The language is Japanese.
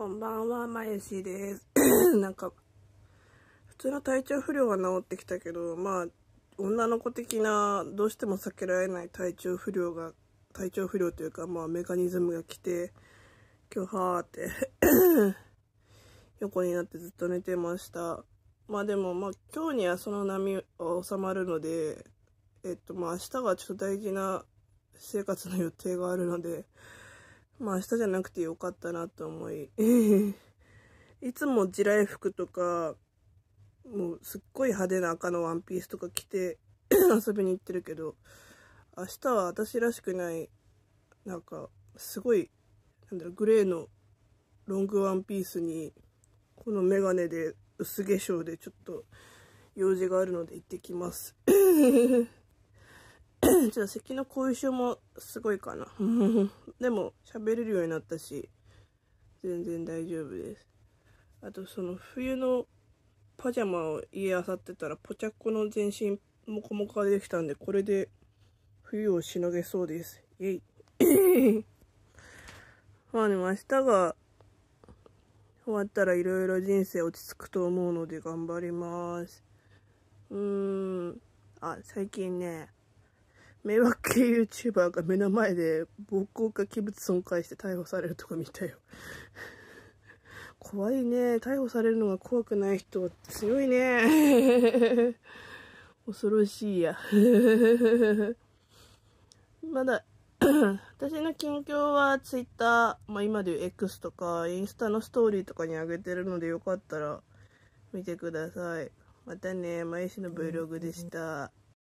こんばんは、まゆしです。なんか、普通の体調不良は治ってきたけど、まあ、女の子的な、どうしても避けられない体調不良が、体調不良というか、まあ、メカニズムが来て、今日はーって横になってずっと寝てました。まあでも、まあ、今日にはその波は収まるので、えっと、まあ、明日がちょっと大事な生活の予定があるので、まあ明日じゃなくてよかったなと思い いつも地雷服とか、もうすっごい派手な赤のワンピースとか着て 遊びに行ってるけど、明日は私らしくない、なんか、すごい、なんだろう、グレーのロングワンピースに、このメガネで薄化粧でちょっと用事があるので行ってきます。ちょっと咳の後遺症もすごいかな。でも、喋れるようになったし、全然大丈夫です。あと、その冬のパジャマを家あさってたら、ポチャッコの全身モコモコができたんで、これで冬をしのげそうです。イェイ。まあでも明日が終わったらいろいろ人生落ち着くと思うので頑張ります。うーん。あ、最近ね、迷惑系 YouTuber が目の前で暴行か器物損壊して逮捕されるとか見たよ怖いね。逮捕されるのが怖くない人は強いね。恐ろしいやまだ私の近況は Twitter、まあ、今でいう X とか、インスタのストーリーとかに上げてるのでよかったら見てください。またね、毎日の Vlog でした。